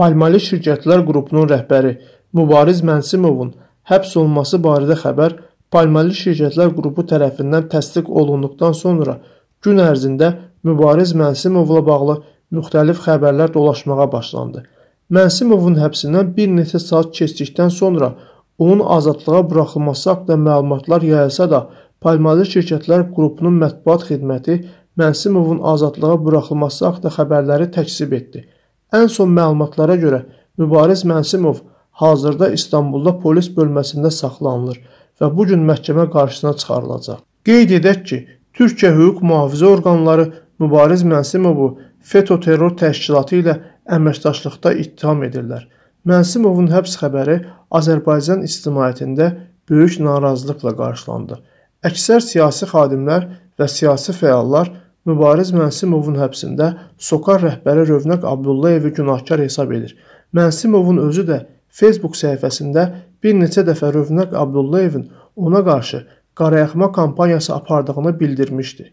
Palmali Şirkətlər Qrupunun rəhbəri Mübariz Mənsimovun həbs olunması barədə xəbər Palmali Şirkətlər Qrupu tərəfindən təsdiq olunduqdan sonra gün ərzində Mübariz Mənsimovla bağlı müxtəlif xəbərlər dolaşmağa başlandı. Mənsimovun həbsindən bir neçə saat keçdikdən sonra onun azadlığa buraxılması haqqında məlumatlar yayılsa da, Palmalı Şirkətlər Qrupunun mətbuat xidməti Mənsimovun azadlığa buraxılması haqqında xəbərləri təkzib etdi. Ən son məlumatlara görə Mübariz Mənsimov hazırda İstanbulda polis bölməsində saxlanılır və bu gün məhkəmə qarşısına çıxarılacaq. Qeyd edək ki, Türkiyə hüquq mühafizə orqanları Mübariz Mənsimovu FETÖ terror təşkilatı ilə əməkdaşlıqda ittiham edirlər. Mənsimovun həbs xəbəri Azərbaycan ictimaiyyətində böyük narazılıqla qarşılandı. Əksər siyasi xadimlər və siyasi fəallar Mübariz Mənsimovun həbsində SOCAR rəhbəri Rövnəq Abdullayevi günahkar hesab edir. Mənsimovun özü də Facebook səhifəsində bir neçə dəfə Rövnəq Abdullayevin ona qarşı qarayağma kampaniyası apardığını bildirmişdi.